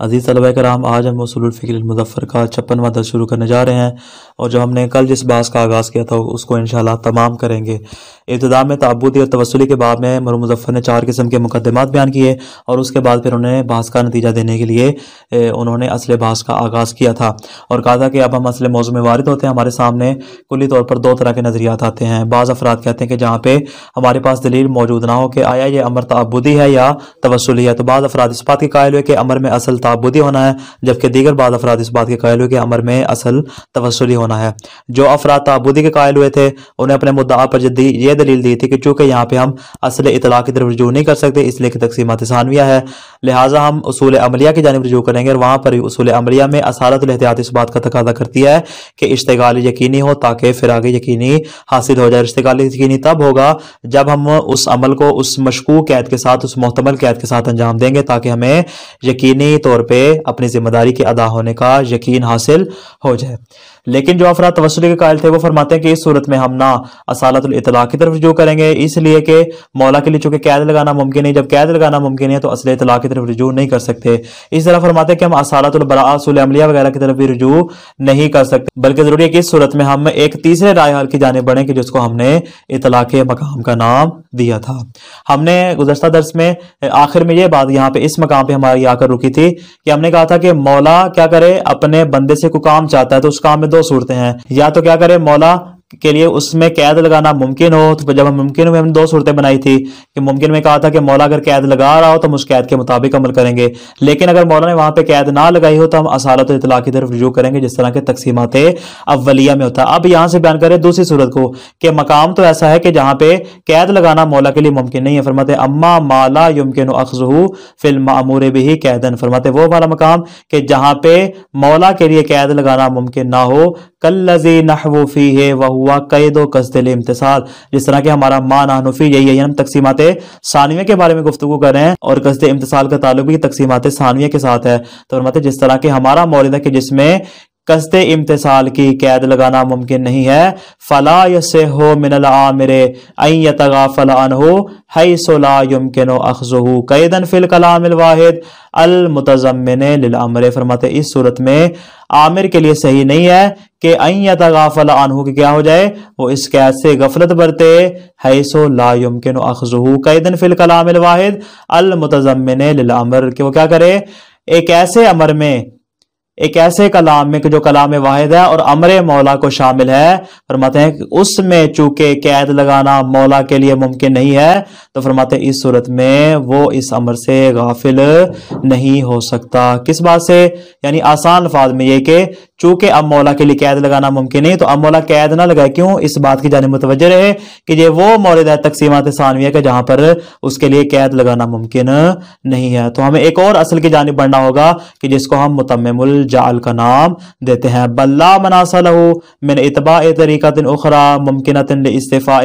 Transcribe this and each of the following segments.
अजीज़ तलबा आज हम मुजफ़र का छप्पनवा दर्ज शुरू करने जा रहे हैं और जो हमने कल जिस बास का आगाज़ किया था उसको इन तमाम करेंगे इब्तदा में तबूदी और तवसली के बाद में मरू मुजफ़र ने चार किस्म के मुकदमात बयान किए और उसके बाद फिर उन्होंने बहस का नतीजा देने के लिए उन्होंने असल बास का आगाज़ किया था और कहा था कि अब हम असल मौजू में वारद होते हैं हमारे सामने कुली तौर पर दो तरह के नज़रियात आते हैं बाज़ अफराद कहते हैं कि जहाँ पर हमारे पास दलील मौजूद ना हो कि आया ये अमर ताबूदी है या तवसली है तो बाज़ अफराद इस बात के कायल हुए कि अमर में असल ताबुदी होना है जबकि दीगर बाद अफराद इस बात के कायल हुए कि अमर में असल तवसली होना है जो अफराद ताबुदी के कायल हुए थे उन्हें अपने मुद्दा पर जद्दी ये दलील दी थी कि चूंकि यहाँ पर हम असल इतला की तरफ रजू नहीं कर सकते इसलिए कि तकसीमत सानविया है लिहाजा हम असूल अमलिया की जानब रजू करेंगे और वहाँ पर भी असूल अमलिया में असालत एहतियात इस बात का तकादा करती है कि इश्तगाल यकीनी हो ताकि फिराग यकीनी हासिल हो जाए इश्तगाल यकीनी तब होगा जब हम उस अमल को उस मशकू कैद के साथ उस मोहतमल कैद के साथ अंजाम देंगे ताकि हमें यकीनी तो तौर पे अपनी जिम्मेदारी के अदा होने का यकीन हासिल हो जाए लेकिन जो अफरा तवसली के कायल थे वो फरमाते हैं कि इस सूरत में हम ना असालत इतला की तरफ रजू करेंगे इसलिए कि मौला के लिए चूंकि कैद लगाना मुमकिन है जब कैद लगाना मुमकिन है तो असल इतला की तरफ रजू नहीं कर सकते इस तरह फरमाते हैं कि हम असालत अमलिया वगैरह की तरफ भी रजू नहीं कर सकते बल्कि ज़रूरी है कि इस सूरत में हम एक तीसरे राय हाल की जाने बढ़े कि जिसको हमने इतला के मकाम का नाम दिया था हमने गुजशत दर्स में आखिर में ये बात यहाँ पे इस मकाम पर हमारी आकर रुकी थी कि हमने कहा था कि मौला क्या करे अपने बंदे से कोई काम चाहता है तो उस काम में दो सूरतें हैं या तो क्या करे मौला के लिए उसमें कैद लगाना मुमकिन हो तो जब हम मुमकिन में हमने दो सूरतें बनाई थी कि मुमकिन में कहा था कि मौला अगर कैद लगा रहा हो तो हम उस कैद के मुताबिक अमल करेंगे लेकिन अगर मौला ने वहाँ पे कैद ना लगाई हो तो हम असालत तो इतला की तरफ रजू करेंगे जिस तरह के तकसीमत अवलिया में होता अब यहाँ से बयान करें दूसरी सूरत को कि मकाम तो ऐसा है कि जहाँ पे कैद लगाना मौला के लिए मुमकिन नहीं है फरमाते अम्मा माला युमकिन अखजहू फिल्म अमूर भी कैदन फरमाते वो वाला मकाम कि जहाँ पे मौला के लिए कैद लगाना मुमकिन ना हो कल लजी नहवूफी है वह हुआ कई दो कसदिल इम्तसाल जिस तरह के हमारा मान हनफी यही है हम तकसीमत सानविया के बारे में गुफ्तु कर रहे हैं और कसद इम्तसाल का ताल्लुक भी तकसीमत सानविया के साथ है तो जिस तरह के हमारा मौलदा के जिसमें कस्ते इम्तसाल की कैद लगाना मुमकिन नहीं है फ़ला यसे हो मिनल आमिर तगा फ़लान हो हई सोला यमकिन अखजू कैदन फिल कलाम वाहिद अलमतज़मिन लमर फरमाते इस सूरत में आमिर के लिए सही नहीं है कि अं तगाफल अनहू की क्या हो जाए वो इस कैद से गफलत बरते है सो लायमकिन अखजू कैदन फिल कलाम वाहिद अलमतज़मिन लमर के वो क्या करे एक ऐसे अमर में एक ऐसे कलाम में जो कलाम वाहिद है और अमर मौला को शामिल है फरमाते हैं कि उसमें चूके कैद लगाना मौला के लिए मुमकिन नहीं है तो फरमाते हैं इस सूरत में वो इस अमर से गाफिल नहीं हो सकता किस बात से यानी आसान अल्फाज में ये कि चूंकि अब मौला के लिए कैद लगाना मुमकिन नहीं तो अब मौला कैद ना लगाए क्यों इस बात की जानी मुतवजह रहे कि ये वो मौलद है तकसीमत सानविया का जहां पर उसके लिए कैद लगाना मुमकिन नहीं है तो हमें एक और असल की जानब बढ़ना होगा कि जिसको हम मुतमल जाल का नाम देते हैं बल्ला मनासा लहू मैंने इतबा तरीका तिन उखरा मुमकिन तिन इस्तीफ़ा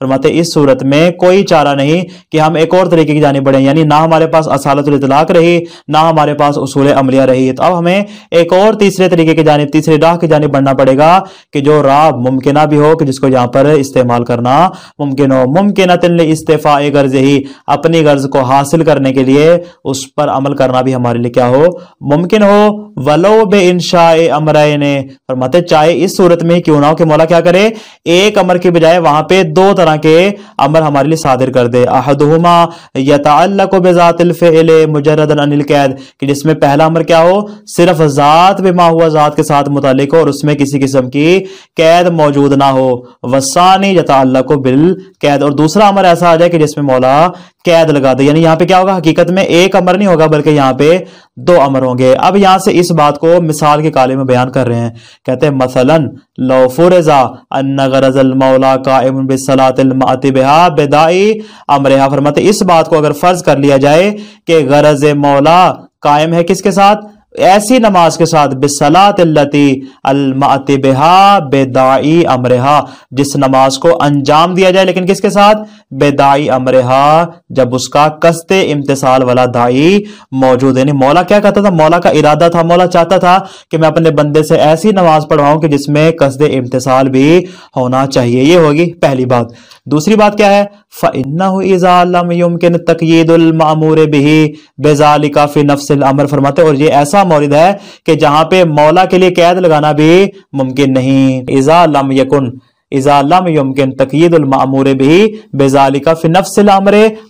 और मत इस सूरत में कोई चारा नहीं कि हम एक और तरीके की जानी बढ़े यानी ना हमारे पास असालतलाक रही ना हमारे पास असूल अमलिया रही तो अब हमें एक और तीसरे तरीके तरीके की जानब तीसरी राह की जानब बढ़ना पड़ेगा कि जो राह मुमकिन भी हो कि जिसको यहाँ पर इस्तेमाल करना मुमकिन हो मुमकिन इस्तीफ़ा गर्ज ही अपनी गर्ज को हासिल करने के लिए उस पर अमल करना भी हमारे लिए क्या हो मुमकिन हो वलो बे इंशा अमराय ने फरमाते चाहे इस सूरत में क्यों ना हो कि मौला क्या करे एक अमर के बजाय वहां पे दो तरह के अमर हमारे लिए सादिर कर दे अहदहुमा यताल्ला को बेजातिल मुजरद अनिल कैद कि जिसमें पहला अमर क्या हो सिर्फ ज़ात बेमा हुआ ज़ात के साथ मुतालिक हो और उसमें किसी किस्म की कैद मौजूद ना हो वसानी जता अल्लाह को बिल कैद और दूसरा अमर ऐसा आ जाए कि जिसमें मौला कैद लगा दे यानी यहाँ पे क्या होगा हकीकत में एक अमर नहीं होगा बल्कि यहाँ पे दो अमर होंगे अब यहाँ से इस बात को मिसाल के काले में बयान कर रहे हैं कहते हैं मसलन लौफुरजा इस बात को अगर फर्ज कर लिया जाए कि गरज मौला कायम है किसके साथ ऐसी नमाज के साथ बिसलाती बेदाई अमरहा जिस नमाज को अंजाम दिया जाए लेकिन किसके साथ बेदाई अमरहा जब उसका कस्ते इम्तिसाल वाला दाई मौजूद है मौला क्या कहता था मौला का इरादा था मौला चाहता था कि मैं अपने बंदे से ऐसी नमाज पढ़वाऊं कि जिसमें कसद इम्तिसाल भी होना चाहिए ये होगी पहली बात दूसरी बात क्या है काफ़ी नफसिल अमर फरमाते और ये ऐसा मौरद है कि जहां पे मौला के लिए कैद लगाना भी मुमकिन नहीं इज़ा लम यकुन इजालम भी बेजालिका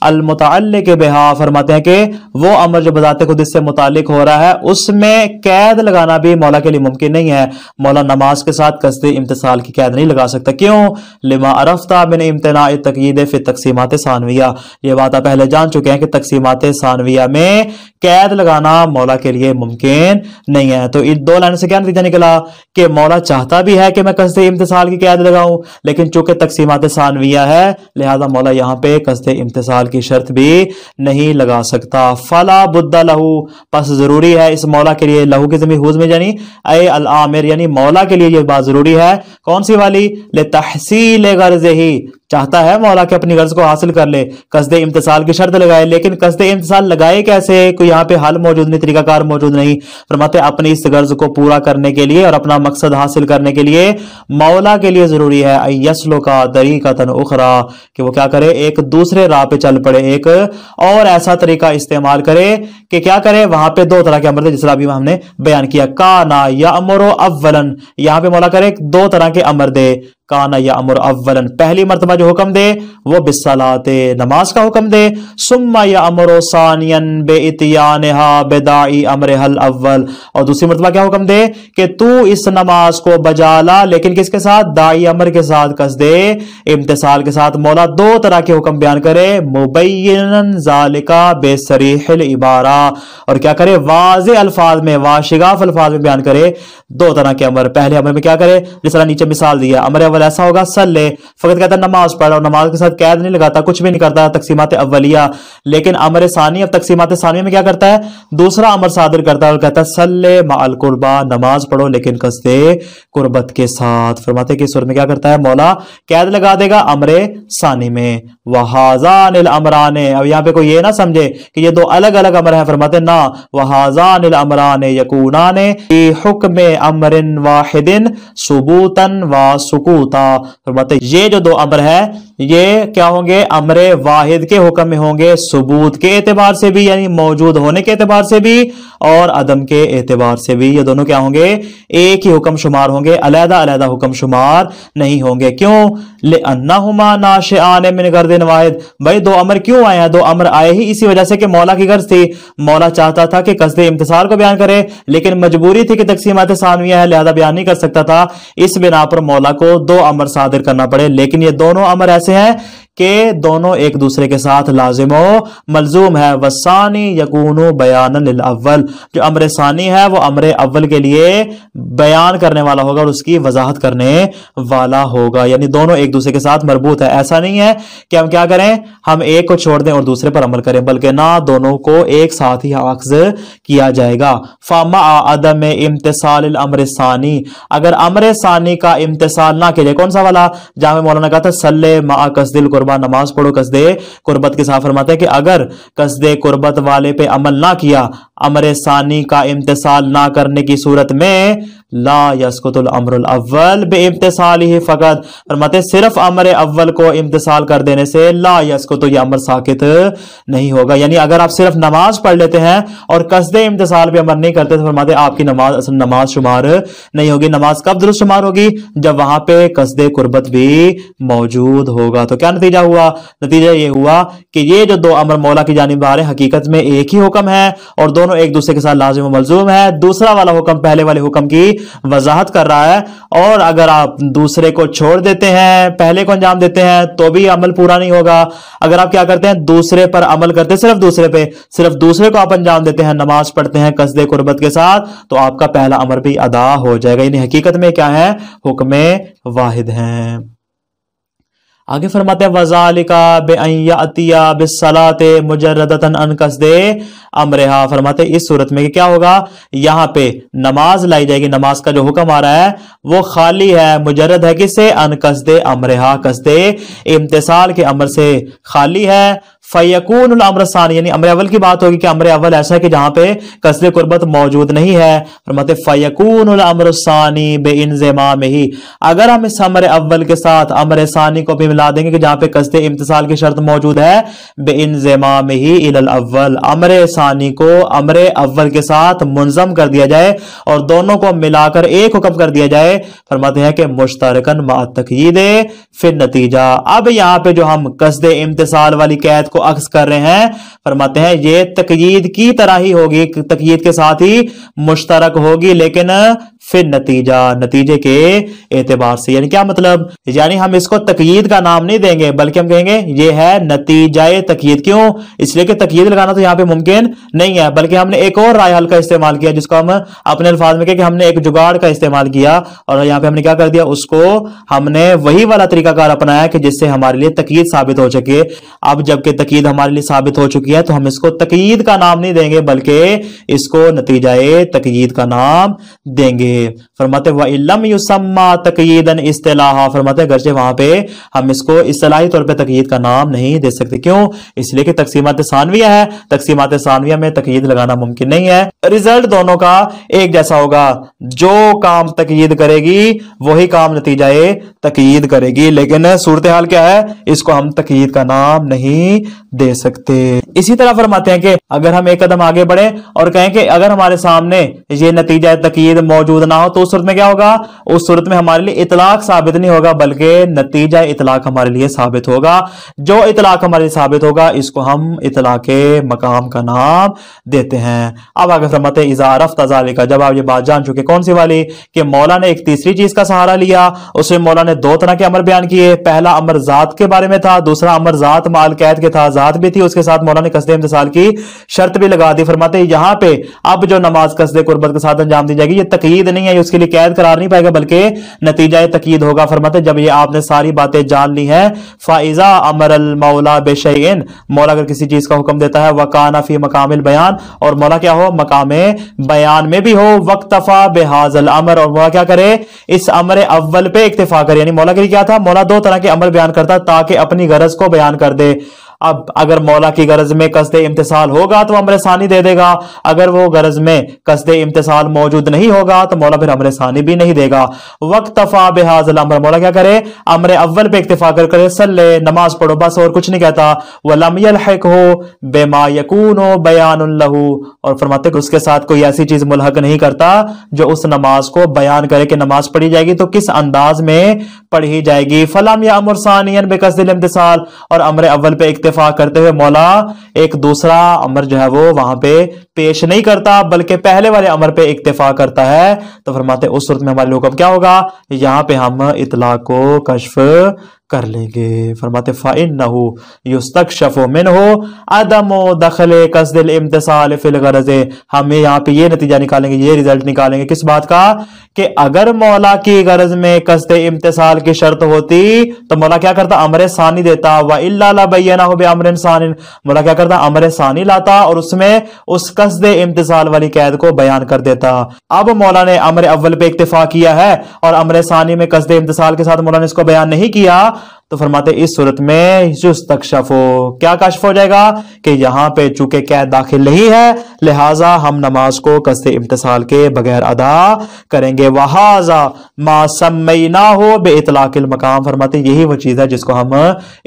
अलमतल के बेहा फरमाते हैं कि वो अमर जो खुद इससे मुतालिक हो रहा है उसमें कैद लगाना भी मौला के लिए मुमकिन नहीं है मौला नमाज के साथ कसद इम्तसाल की कैद नहीं लगा सकता क्यों लिमा अरफ्ता बिन इम्तना तकीद फिर तकसीमत सानविया ये बात आप पहले जान चुके हैं कि तकसीमत सानविया में कैद लगाना मौला के लिए मुमकिन नहीं है तो इन दो लाइन से क्या नतीजा निकला कि मौला चाहता भी है कि मैं कसते इम्तसाल की कैद लगाऊं लेकिन चूंकि तकसीमत सानविया है लिहाजा मौला यहाँ पे कसते इम्तसाल की शर्त भी नहीं लगा सकता फला बुद्धा लहू बस ज़रूरी है इस मौला के लिए लहू की जमी हुज में यानी ए अल आमिर यानी मौला के लिए ये बात ज़रूरी है कौन सी वाली ले तहसील गर्ज ही चाहता है मौला के अपनी गर्ज को हासिल कर ले कसद इम्तसाल की शर्त लगाए लेकिन कसद इम्तसाल लगाए कैसे कोई यहाँ पे हल मौजूद नहीं तरीकाकार मौजूद नहीं फरमाते अपनी इस गर्ज को पूरा करने के लिए और अपना मकसद हासिल करने के लिए मौला के लिए जरूरी है यसलो का दरी का तन उखरा कि वो क्या करे एक दूसरे राह पे चल पड़े एक और ऐसा तरीका इस्तेमाल करे कि क्या करे वहां पर दो तरह के अमर थे जिस अभी हमने बयान किया का ना या अमरो अव्वलन यहाँ पे मौला करे दो तरह के अमर दे काना या अमर अव्वलन पहली मरतबा जो हुक्म दे वो बिसलात नमाज का हुक्म दे सुम्मा या अमर सानियन बे इतियान बेदाई अमर हल अव्वल और दूसरी मरतबा क्या हुक्म दे कि तू इस नमाज को बजा ला लेकिन किसके साथ दाई अमर के साथ कस दे इम्तिसाल के साथ मौला दो तरह के हुक्म बयान करे मुबैन जालिका बेसरीहल इबारा और क्या करे वाज अल्फाज में वाशिगाफ अल्फाज में बयान करे दो तरह के अमर पहले अमर में क्या करे जिस तरह नीचे मिसाल दिया अमर अव्वल ऐसा होगा सल ले फकत कहता नमाज पढ़ और नमाज के साथ कैद नहीं लगाता कुछ भी नहीं करता तकसीमत अव्वलिया लेकिन अमर सानी अब तकसीमत सानी में क्या करता है दूसरा अमर सादर करता है और कहता है सल ले नमाज पढ़ो लेकिन कसते कुर्बत के साथ फरमाते के सुर में क्या करता है मौला कैद लगा देगा अमर सानी में वहाजान अमरान अब यहाँ पे कोई ये ना समझे कि ये दो अलग अलग अमर है फरमाते ना वहाजान अमरान यकूनान हुक्म अमरिन वाहिदिन सुबूतन व सुकून होता फरमाते ये जो दो अमर है ये क्या होंगे अमर वाहिद के हुक्म में होंगे सबूत के एतबार से भी यानी मौजूद होने के एतबार से भी और अदम के एतबार से भी ये दोनों क्या होंगे एक ही हुक्म शुमार होंगे अलहदा अलहदा हुक्म शुमार नहीं होंगे क्यों ले अन्ना हुमा ना शे आने में गर्दिन वाहिद भाई दो अमर क्यों आए हैं दो अमर आए ही इसी वजह से कि मौला की गर्ज थी मौला चाहता था कि कसद इंतजार को बयान करे लेकिन मजबूरी थी कि तकसीमत सानविया है लिहाजा बयान नहीं कर सकता था इस बिना पर मौला को दो दो अमर सादिर करना पड़े लेकिन ये दोनों अमर ऐसे हैं के दोनों एक दूसरे के साथ लाजिम मलजूम है वसानी यकून बयान अव्वल जो अमर सानी है वो अमर अव्वल के लिए बयान करने वाला होगा और उसकी वजाहत करने वाला होगा यानी दोनों एक दूसरे के साथ मरबूत है ऐसा नहीं है कि हम क्या करें हम एक को छोड़ दें और दूसरे पर अमल करें बल्कि ना दोनों को एक साथ ही अक्स किया जाएगा फामा अदम इम्तसाल अमर सानी अगर अमर सानी का इम्तसाल ना किया जाए कौन सा वाला जहां मौलाना कहा था सल्ले मा कसदिल कुर्बा नमाज पढ़ो कसदे कुर्बत के साथ फरमाते हैं कि अगर कसदे कुर्बत वाले पे अमल ना किया अमर सानी का इम्तसाल ना करने की सूरत में ला यसकुतुल अमरुल अव्वल बे इम्तसाल ही फ़कत फरमाते सिर्फ अमर अव्वल को इम्तसाल कर देने से ला यसकुतु ये अमर साकित नहीं होगा यानी अगर आप सिर्फ नमाज पढ़ लेते हैं और कसद इम्तसाल पे अमर नहीं करते तो फरमाते आपकी नमाज असल नमाज शुमार नहीं होगी नमाज कब दुरुस्त शुमार होगी जब वहां पे कसद कुर्बत भी मौजूद होगा तो क्या नतीजा हुआ नतीजा ये हुआ कि ये जो दो अमर मौला की जानब आ रहे हकीकत में एक ही हुक्म है और दोनों एक दूसरे के साथ लाजिम मलजूम है दूसरा वाला हुक्म पहले वाले हुक्म की वजाहत कर रहा है और अगर आप दूसरे को छोड़ देते हैं पहले को अंजाम देते हैं तो भी अमल पूरा नहीं होगा अगर आप क्या करते हैं दूसरे पर अमल करते सिर्फ दूसरे पे सिर्फ दूसरे को आप अंजाम देते हैं नमाज पढ़ते हैं कसदे कुर्बत के साथ तो आपका पहला अमर भी अदा हो जाएगा यानी हकीकत में क्या है हुक्म वाहिद हैं आगे फरमाते वजालिका बेअतिया बिसलात मुजरदतन अनकसदे अमरेहा फरमाते इस सूरत में क्या होगा यहाँ पे नमाज लाई जाएगी नमाज का जो हुक्म आ रहा है वो खाली है मुजरद है दे अनकसदे अमरहा कसदे इम्तिसाल के अमर से खाली है फ़ैकून अमरसानी यानी अमर अवल की बात होगी कि अमर अवल ऐसा है कि जहां पे कसरे कुर्बत मौजूद नहीं है फरमाते फ़ैकून अमरसानी बे इंजमा में ही अगर हम इस अमर अव्वल के साथ अमर सानी को भी मिला देंगे कि जहां पे कसद इम्तसाल की शर्त मौजूद है बे इंजमा में ही इल अव्वल अमर सानी को अमर अव्वल के साथ मुंजम कर दिया जाए और दोनों को मिलाकर एक हुक्म कर दिया जाए फरमाते हैं कि मुश्तरकन मातकीदे फिर नतीजा अब यहाँ पे जो हम कसद इम्तसाल वाली कैद को अक्स कर रहे हैं फरमाते हैं ये तकयीद की तरह ही होगी तकयीद के साथ ही मुश्तरक होगी लेकिन फिर नतीजा नतीजे के एतबार से यानी क्या मतलब यानी हम इसको तकयीद का नाम नहीं देंगे बल्कि हम कहेंगे ये है नतीजा तकयीद क्यों इसलिए कि तकयीद लगाना तो यहाँ पे मुमकिन नहीं है बल्कि हमने एक और राय हल का इस्तेमाल किया जिसको हम अपने अल्फाज में कि हमने एक जुगाड़ का इस्तेमाल किया और यहाँ पे हमने क्या कर दिया उसको हमने वही वाला तरीकाकार अपनाया कि जिससे हमारे लिए तकीद साबित हो सके अब जबकि तकीद हमारे लिए साबित हो चुकी है तो हम इसको तकीद का नाम नहीं देंगे बल्कि इसको नतीजा तकीद का नाम देंगे мы फरमाते हुआ इलम युसम्मा तकयीदन इस्तलाहा फरमाते गरचे वहां पे हम इसको असलाही तौर पे तकीद का नाम नहीं दे सकते क्यों इसलिए कि तकसीमत सानविया है तकसीमत सानविया में तकीद लगाना मुमकिन नहीं है रिजल्ट दोनों का एक जैसा होगा जो काम तकीद करेगी वही काम नतीजा तकीद करेगी लेकिन सूरत हाल क्या है इसको हम तकीद का नाम नहीं दे सकते इसी तरह फरमाते हैं कि अगर हम एक कदम आगे बढ़े और कहें कि अगर हमारे सामने ये नतीजा तकीद मौजूद ना हो तो उस सूरत में क्या होगा उस सूरत में हमारे लिए इतलाक साबित नहीं होगा बल्कि नतीजा इतलाक हमारे लिए साबित होगा जो इतलाक हमारे लिए साबित होगा इसको हम इतला के मकाम का नाम देते हैं अब आगे फरमाते इजारफ तजाली का जब आप ये बात जान चुके कौन सी वाली कि मौला ने एक तीसरी चीज का सहारा लिया उसमें मौला ने दो तरह के अमर बयान किए पहला अमर जात के बारे में था दूसरा अमर जात माल कैद के था जात भी थी उसके साथ मौला ने कसदे इम्तसाल की शर्त भी लगा दी फरमाते यहां पर अब जो नमाज कसदे कुर्बत के साथ अंजाम दी जाएगी ये तकीद नहीं है इसके लिए कैद करार नहीं पाएगा बल्कि नतीजा तकीद होगा फरमाते जब ये आपने सारी बातें जान ली है फाइजा अमर अल मौला बेशन मौला अगर किसी चीज का हुक्म देता है वकाना फी मकामिल बयान और मौला क्या हो मकाम बयान में भी हो वक्तफा बेहाजल अमर और मौला क्या करे इस अमर अव्वल पे इतफा करे यानी मौला के लिए क्या था मौला दो तरह के अमर बयान करता ताकि अपनी गरज को बयान कर दे अब अगर मौला की गरज में कसद इम्तसाल होगा तो अमर सानी दे देगा अगर वो गरज में कसद इम्तसाल मौजूद नहीं होगा तो मौला फिर अमर सानी भी नहीं देगा वक्त तफा बेहाजल अमर मौला क्या करे अमर अव्वल पे इतफा कर करे सल नमाज पढ़ो बस और कुछ नहीं कहता लमयल हक हो बेमा यकून हो बयान लहू और फरमाते कि उसके साथ कोई ऐसी चीज मुलहक नहीं करता जो उस नमाज को बयान करे कि नमाज पढ़ी जाएगी तो किस अंदाज में पढ़ी जाएगी फलाम या अमर सानियन बेकसदिल इम्तसाल और अमर अव्वल पे इतफा दिफा करते हुए मौला एक दूसरा अमर जो है वो वहां पे पेश नहीं करता बल्कि पहले वाले अमर पे इक्तफा करता है तो फरमाते उस सूरत में हमारे लोग क्या होगा यहां पे हम इतला को कशफ कर लेंगे फरमाते फ़ाइन ना हो युस्तक शफो मिन हो अदम दखल कसदिल इम्तसाल फिल गरजे हमें यहाँ पे ये नतीजा निकालेंगे ये रिजल्ट निकालेंगे किस बात का कि अगर मौला की गरज में कसद इम्तसाल की शर्त होती तो मौला क्या करता अमर सानी देता व इला ना हो बे अमर सानी मौला क्या करता अमर सानी लाता और उसमें उस कसद इम्तसाल वाली कैद को बयान कर देता अब मौला ने अमर अव्वल पे इतफा किया है और अमर सानी में कसद इम्तसाल के साथ मौला ने इसको बयान नहीं किया तो फरमाते इस सूरत में युस्तकशफ हो क्या कशफ हो जाएगा कि यहां पे चूंकि कैद दाखिल नहीं है लिहाजा हम नमाज को कस्त इम्तसाल के बगैर अदा करेंगे वहाजा मासमई ना हो बे इतलाकिल मकाम फरमाते यही वो चीज़ है जिसको हम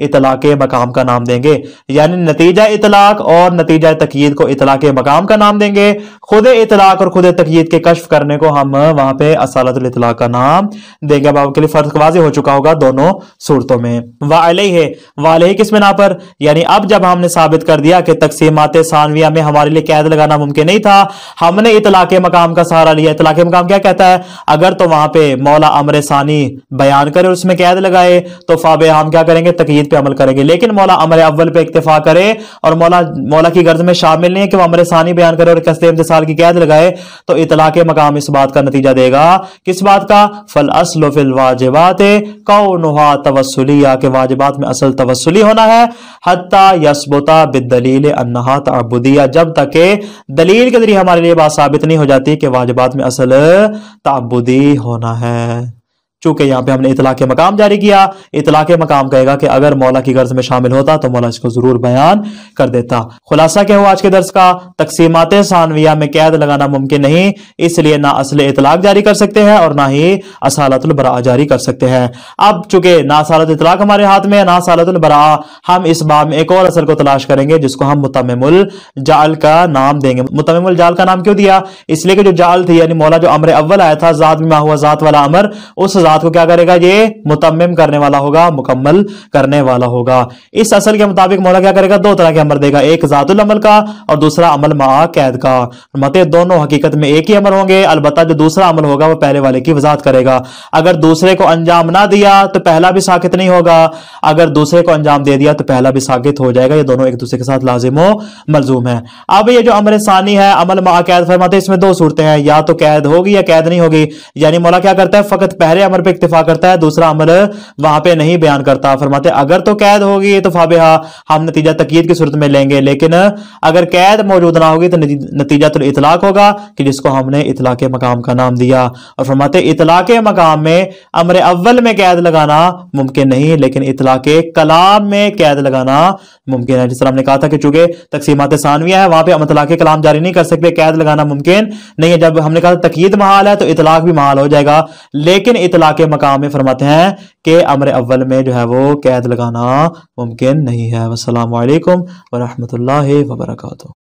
इतला के मकाम का नाम देंगे यानी नतीजा इतलाक और नतीजा तकीद को इतला के मकाम का नाम देंगे खुद इतलाक और खुद तकीद के कशफ करने को हम वहाँ पे असालतलाक का नाम देंगे अब आपके लिए फर्क वाजी हो चुका होगा दोनों सूरतों में वालही वाले किस बिना पर यानी अब जब हमने साबित कर दिया कि तकसीमत सानविया में हमारे लिए कैद लगाना मुमकिन नहीं था हमने इतलाक मकाम का सहारा लिया इतलाक मकाम क्या कहता है अगर तो वहां पर मौला अमर सानी बयान करे और उसमें कैद लगाए तो फाबे हम क्या करेंगे तकीद पर अमल करेंगे लेकिन मौला अमर अव्वल पर इतफा करे और मौला मौला की गर्ज में शामिल नहीं है कि वह अमर सानी बयान करे और कस्ते इम्तसाल की कैद लगाए तो इतलाक मकाम इस बात का नतीजा देगा किस बात का फल असलो फिल वाजिबात कौ नुहा तवस तवसली या के वाजिबात में असल तवसली होना है हत्ता यसबुता बिदलील अन्हा तबुदिया जब तक के दलील के जरिए हमारे लिए बात साबित नहीं हो जाती कि वाजिबात में असल तबुदी होना है चूंकि यहां पे हमने इतला के मकाम जारी किया इतला के मकाम कहेगा कि अगर मौला की गर्ज में शामिल होता तो मौला इसको जरूर बयान कर देता खुलासा क्या हुआ आज के दर्ज का तकसीमत सानविया में कैद लगाना मुमकिन नहीं इसलिए ना असल इतलाक जारी कर सकते हैं और ना ही असालतुलबरा जारी कर सकते हैं अब चूंकि ना सालत इतलाक हमारे हाथ में ना सालतुलबरा हम इस बाब में एक और असर को तलाश करेंगे जिसको हम मुतमुल जाल का नाम देंगे मुतमुल जाल का नाम क्यों दिया इसलिए कि जो जाल थी यानी मौला जो अमर अव्वल आया था जाद में हुआ जात वाला अमर उस बात को क्या करेगा ये मुतम करने वाला होगा मुकम्मल करने वाला होगा इस असल के मुताबिक मौला क्या करेगा दो तरह के अमर देगा एक जातुल अमल का और दूसरा अमल मा कैद का मत दोनों हकीकत में एक ही अमर होंगे अलबत् जो दूसरा अमल होगा वो पहले वाले की वजात करेगा अगर दूसरे को अंजाम ना दिया तो पहला भी साकित नहीं होगा अगर दूसरे को अंजाम दे दिया तो पहला भी साकित हो जाएगा ये दोनों एक दूसरे के साथ लाजिम हो मलजूम है अब ये जो अमर सानी है अमल मा कैद फरमाते इसमें दो सूरतें हैं या तो कैद होगी या कैद नहीं होगी यानी मौला क्या करता है फकत पहले अमर पे इतफा करता है दूसरा अमर वहां पे नहीं बयान करता फरमाते अगर तो कैद होगी तो फाबिहा हम नतीजा तकीद की सूरत में लेंगे लेकिन अगर कैद मौजूद ना होगी तो नतीजा तो इतलाक होगा कि जिसको हमने इतला के मकाम का नाम दिया और फरमाते इतला के मकाम में अमर अव्वल में कैद लगाना मुमकिन नहीं लेकिन इतला के कलाम में कैद लगाना मुमकिन है जिस तरह हमने कहा था कि चूंकि तकसीमत सानविया है वहां पर हम इतला के कलाम जारी नहीं कर सकते कैद लगाना मुमकिन नहीं है जब हमने कहा तकीद महाल है तो इतलाक भी महाल हो जाएगा लेकिन इतला के मकाम में फरमाते हैं कि अमर अव्वल में जो है वो कैद लगाना मुमकिन नहीं है वालेकुम वरहमतुल्लाहि वबरकू